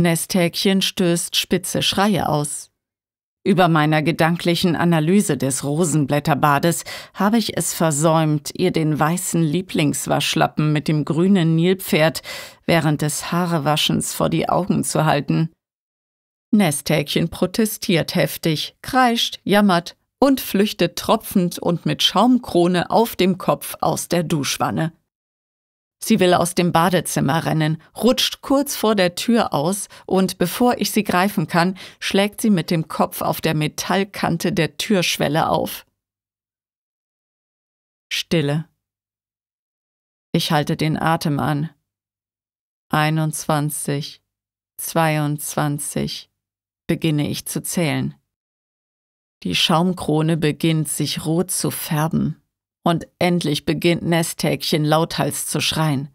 Nesthäkchen stößt spitze Schreie aus. Über meiner gedanklichen Analyse des Rosenblätterbades habe ich es versäumt, ihr den weißen Lieblingswaschlappen mit dem grünen Nilpferd während des Haarewaschens vor die Augen zu halten. Nesthäkchen protestiert heftig, kreischt, jammert und flüchtet tropfend und mit Schaumkrone auf dem Kopf aus der Duschwanne. Sie will aus dem Badezimmer rennen, rutscht kurz vor der Tür aus und bevor ich sie greifen kann, schlägt sie mit dem Kopf auf der Metallkante der Türschwelle auf. Stille. Ich halte den Atem an. 21, 22, beginne ich zu zählen. Die Schaumkrone beginnt sich rot zu färben und endlich beginnt Nesthäkchen lauthals zu schreien.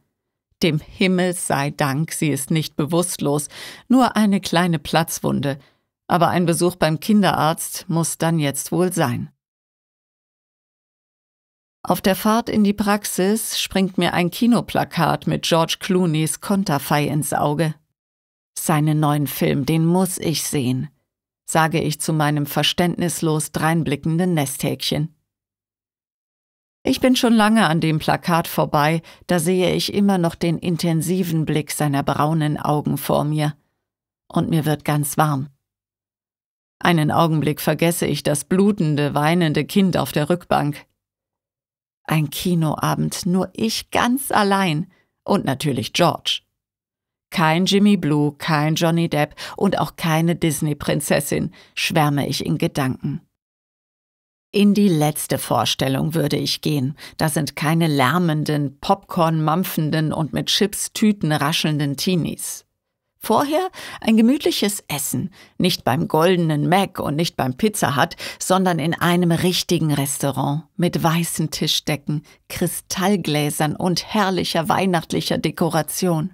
Dem Himmel sei Dank, sie ist nicht bewusstlos, nur eine kleine Platzwunde, aber ein Besuch beim Kinderarzt muss dann jetzt wohl sein. Auf der Fahrt in die Praxis springt mir ein Kinoplakat mit George Clooneys Konterfei ins Auge. Seinen neuen Film, den muss ich sehen, sage ich zu meinem verständnislos dreinblickenden Nesthäkchen. Ich bin schon lange an dem Plakat vorbei, da sehe ich immer noch den intensiven Blick seiner braunen Augen vor mir. Und mir wird ganz warm. Einen Augenblick vergesse ich das blutende, weinende Kind auf der Rückbank. Ein Kinoabend, nur ich ganz allein und natürlich George. Kein Jimmy Blue, kein Johnny Depp und auch keine Disney-Prinzessin, schwärme ich in Gedanken. In die letzte Vorstellung würde ich gehen. Da sind keine lärmenden, Popcorn-mampfenden und mit Chips Tüten raschelnden Teenies. Vorher ein gemütliches Essen, nicht beim goldenen Mac und nicht beim Pizza Hut, sondern in einem richtigen Restaurant mit weißen Tischdecken, Kristallgläsern und herrlicher weihnachtlicher Dekoration.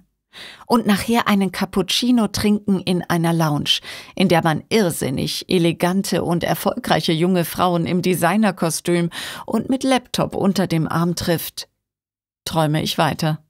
Und nachher einen Cappuccino trinken in einer Lounge, in der man irrsinnig elegante und erfolgreiche junge Frauen im Designerkostüm und mit Laptop unter dem Arm trifft. Träume ich weiter.